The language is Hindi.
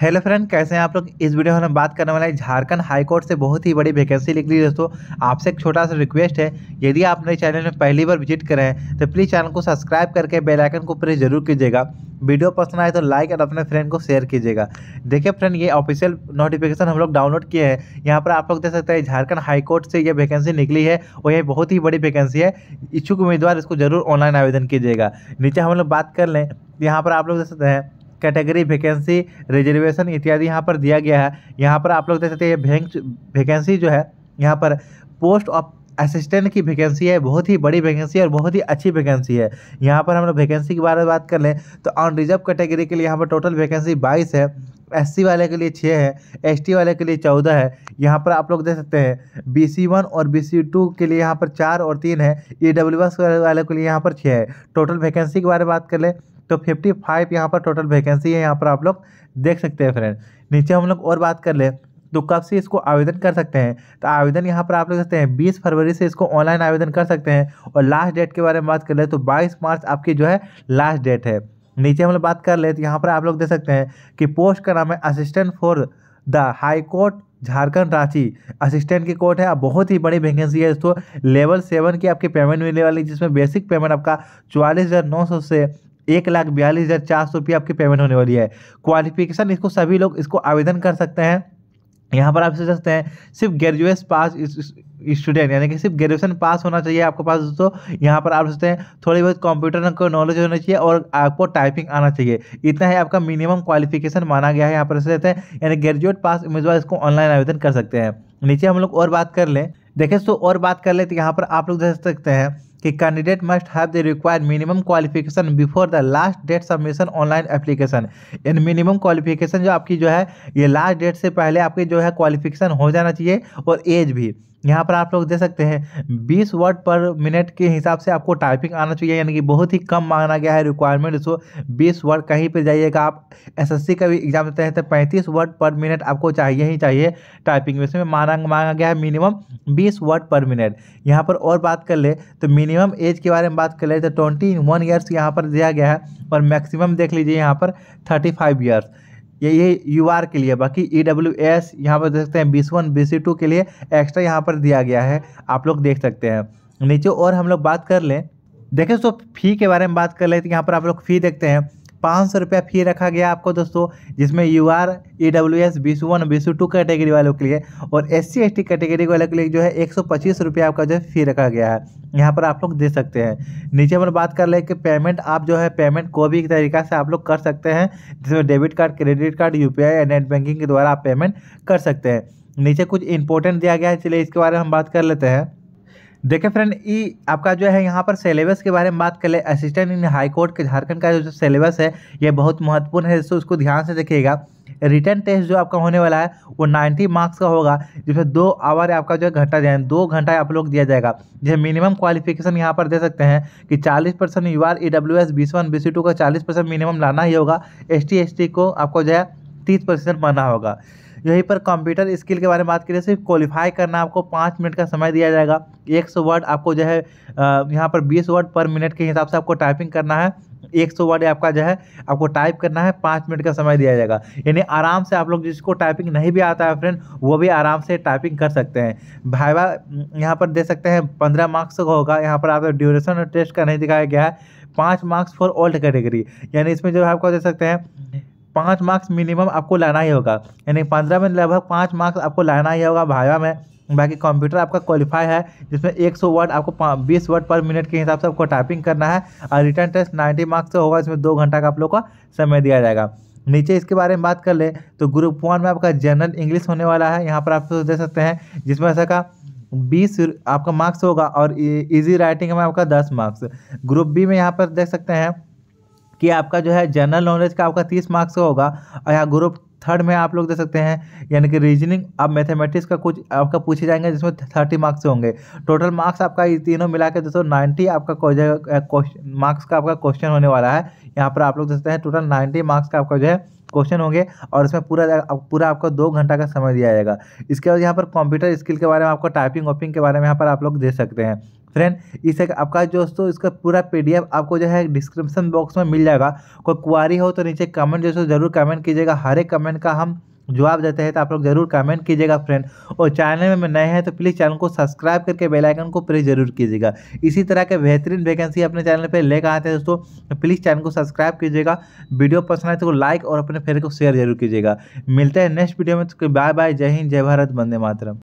हेलो फ्रेंड कैसे हैं आप लोग इस वीडियो में हम बात करने वाले हैं झारखंड हाई कोर्ट से बहुत ही बड़ी वैकेंसी निकली दोस्तों आपसे एक छोटा सा रिक्वेस्ट है यदि आप मेरे चैनल में पहली बार विजिट करें हैं तो प्लीज़ चैनल को सब्सक्राइब करके बेल आइकन को प्रेस जरूर कीजिएगा वीडियो पसंद आए तो लाइक और अपने फ्रेंड को शेयर कीजिएगा देखिए फ्रेंड ये ऑफिशियल नोटिफिकेशन हम लोग डाउनलोड किए हैं यहाँ पर आप लोग देख सकते हैं झारखंड हाईकोर्ट से ये वैकेंसी निकली है और ये बहुत ही बड़ी वैकेंसी है इच्छुक उम्मीदवार इसको जरूर ऑनलाइन आवेदन कीजिएगा नीचे हम लोग बात कर लें यहाँ पर आप लोग देख सकते हैं कैटेगरी वैकेंसी रिजर्वेशन इत्यादि यहाँ पर दिया गया है यहाँ पर आप लोग देख सकते हैं वैकेंसी जो है यहाँ पर पोस्ट ऑफ असिस्टेंट की वैकेंसी है बहुत ही बड़ी वैकेंसी है और बहुत ही अच्छी वैकेंसी है यहाँ पर हम लोग वैकेंसी के बारे में बात कर लें तो ऑन रिजर्व कैटेगरी के लिए यहाँ पर टोटल वैकेंसी बाईस है एससी वाले के लिए छः है एसटी वाले के लिए चौदह है यहाँ पर आप लोग देख सकते हैं बीसी वन और बीसी टू के लिए यहाँ पर चार और तीन है ई डब्ल्यू एस वाले के लिए यहाँ पर छः है टोटल वैकेंसी के बारे में बात कर लें तो 55 यहाँ पर टोटल वैकेंसी है यहाँ पर आप लोग देख सकते हैं फ्रेंड नीचे हम लोग और बात कर ले तो कब से इसको आवेदन कर सकते हैं तो आवेदन यहाँ पर आप लोग सकते हैं बीस फरवरी से इसको ऑनलाइन आवेदन कर सकते हैं और लास्ट डेट के बारे में बात कर ले तो बाईस मार्च आपकी जो है लास्ट डेट है नीचे हम लोग बात कर ले तो यहाँ पर आप लोग देख सकते हैं कि पोस्ट का नाम है assistant for the high court Jharkhand Ranchi assistant की कोर्ट है अब बहुत ही बड़ी वैकेंसी है दोस्तों लेवल सेवन की आपकी पेमेंट मिलने वाली जिसमें बेसिक पेमेंट आपका चौवालीस हज़ार नौ सौ से एक लाख बयालीस हज़ार चार सौ रुपये आपकी पेमेंट होने वाली है क्वालिफिकेशन इसको सभी लोग इसको आवेदन कर सकते हैं यहाँ पर आप सोच सकते हैं सिर्फ ग्रेजुएस पास स्टूडेंट यानी कि सिर्फ ग्रेजुएशन पास होना चाहिए आपके पास दोस्तों यहाँ पर आप सोचते हैं थोड़ी बहुत कंप्यूटर को नॉलेज होना चाहिए और आपको टाइपिंग आना चाहिए इतना है आपका मिनिमम क्वालिफिकेशन माना गया है यहाँ पर सोचते हैं यानी ग्रेजुएट पास उम्मीदवार इसको ऑनलाइन आवेदन कर सकते हैं नीचे हम लोग और बात कर लें देखें दोस्तों और बात कर लें तो यहाँ पर आप लोग देख सकते हैं कि candidate must have the required minimum qualification before the last date submission online application in minimum qualification जो आपकी जो है ये लास्ट डेट से पहले आपकी जो है क्वालिफिकेशन हो जाना चाहिए और एज भी यहाँ पर आप लोग दे सकते हैं बीस वर्ड पर मिनट के हिसाब से आपको टाइपिंग आना चाहिए यानी कि बहुत ही कम मांगा गया है रिक्वायरमेंट इसको बीस वर्ड कहीं पर जाइएगा आप एसएससी का भी एग्जाम देते हैं तो पैंतीस वर्ड पर मिनट आपको चाहिए ही चाहिए टाइपिंग में इसमें मांगा मांगा गया है मिनिमम बीस वर्ड पर मिनट यहाँ पर और बात कर ले तो मिनिमम एज के बारे में बात कर ले तो ट्वेंटी वन ईयर्स यहाँ पर दिया गया है और मैक्सिमम देख लीजिए यहाँ पर थर्टी फाइव ईयर्स ये ये यू आर के लिए बाकी ई डब्ल्यू एस यहाँ पर देख सकते हैं बीस वन बी सी टू के लिए एक्स्ट्रा यहाँ पर दिया गया है आप लोग देख सकते हैं नीचे और हम लोग बात कर लें देखें तो फी के बारे में बात कर लें तो यहाँ पर आप लोग फ़ी देखते हैं पाँच सौ रुपया फ़ी रखा गया आपको दोस्तों जिसमें U R E W S B C one B C two category वालों के लिए और S C S T category वालों के लिए जो है एक सौ पच्चीस रुपया आपका जो है फ़ी रखा गया है यहाँ पर आप लोग दे सकते हैं नीचे पर बात कर ले कि पेमेंट आप जो है पेमेंट को भी तरीका से आप लोग कर सकते हैं जिसमें debit card credit card U P I या नेट बैंकिंग के द्वारा आप पेमेंट कर सकते हैं नीचे कुछ इंपॉर्टेंट दिया गया है चलिए इसके बारे में हम बात कर लेते हैं देखिए फ्रेंड ये आपका जो है यहाँ पर सिलेबस के बारे में बात कर ले असिस्टेंट इन हाई कोर्ट के झारखंड का जो सिलेबस है ये बहुत महत्वपूर्ण है जिससे उसको ध्यान से देखिएगा रिटर्न टेस्ट जो आपका होने वाला है वो 90 मार्क्स का होगा जिसमें दो आवर आपका जो है घंटा जाए दो घंटा आप लोग दिया जाएगा जैसे मिनिमम क्वालिफिकेशन यहाँ पर दे सकते हैं कि 40 percent U R E W S B one B C two का 40 परसेंट मिनिमम लाना ही होगा एस टी को आपको जो है तीस परसेंट माना होगा यहीं पर कंप्यूटर स्किल के बारे में बात करिए सिर्फ क्वालिफाई करना आपको पाँच मिनट का समय दिया जाएगा एक सौ वर्ड आपको जो है यहाँ पर बीस वर्ड पर मिनट के हिसाब से आपको टाइपिंग करना है एक सौ वर्ड आपका जो है आपको टाइप करना है पाँच मिनट का समय दिया जाएगा यानी आराम से आप लोग जिसको टाइपिंग नहीं भी आता है फ्रेंड वो भी आराम से टाइपिंग कर सकते हैं भाईवा यहाँ पर दे सकते हैं पंद्रह मार्क्स का होगा यहाँ पर आपको ड्यूरेशन और टेस्ट का नहीं दिखाया गया है पाँच मार्क्स फॉर ओल्ड कैटेगरी यानी इसमें जो है आपको दे सकते हैं पाँच मार्क्स मिनिमम आपको लाना ही होगा यानी पंद्रह में लगभग पाँच मार्क्स आपको लाना ही होगा भाया में बाकी कंप्यूटर आपका क्वालिफाई है जिसमें 100 वर्ड आपको 20 वर्ड पर मिनट के हिसाब से आपको टाइपिंग करना है और रिटर्न टेस्ट 90 मार्क्स से होगा इसमें दो घंटा का आप लोग का समय दिया जाएगा नीचे इसके बारे में बात कर ले तो ग्रुप वन में आपका जनरल इंग्लिश होने वाला है यहाँ पर आप तो दे सकते हैं जिसमें ऐसा का बीस आपका मार्क्स होगा और इजी राइटिंग में आपका दस मार्क्स ग्रुप बी में यहाँ पर देख सकते हैं कि आपका जो है जनरल नॉलेज का आपका तीस मार्क्स का होगा और यहाँ ग्रुप थर्ड में आप लोग दे सकते हैं यानी कि रीजनिंग अब मैथमेटिक्स का कुछ आपका पूछे जाएंगे जिसमें थर्टी मार्क्स होंगे टोटल मार्क्स आपका ये तीनों मिला के दोस्तों नाइन्टी आपका मार्क्स का आपका क्वेश्चन होने वाला है यहाँ पर आप लोग दे सकते हैं टोटल नाइन्टी मार्क्स का आपका जो है क्वेश्चन होंगे और इसमें पूरा पूरा आपको दो घंटा का समय दिया जाएगा इसके बाद यहाँ पर कंप्यूटर स्किल के बारे में आपको टाइपिंग वाइपिंग के बारे में यहाँ पर आप लोग दे सकते हैं फ्रेंड इसे आपका जो दोस्तों इसका पूरा पीडीएफ आपको जो है डिस्क्रिप्शन बॉक्स में मिल जाएगा कोई क्वारी हो तो नीचे कमेंट जो जरूर कमेंट कीजिएगा हर एक कमेंट का हम जवाब देते हैं तो आप लोग जरूर कमेंट कीजिएगा फ्रेंड और चैनल में नए हैं तो प्लीज़ चैनल को सब्सक्राइब करके बेल आइकन को प्रेस जरूर कीजिएगा इसी तरह के बेहतरीन वैकेंसी अपने चैनल पर लेकर आते हैं दोस्तों तो प्लीज़ चैनल को सब्सक्राइब कीजिएगा वीडियो पसंद आए तो लाइक और अपने फ्रेंड को शेयर जरूर कीजिएगा मिलते हैं नेक्स्ट वीडियो में तो बाय बाय जय हिंद जय भारत बंदे मातरम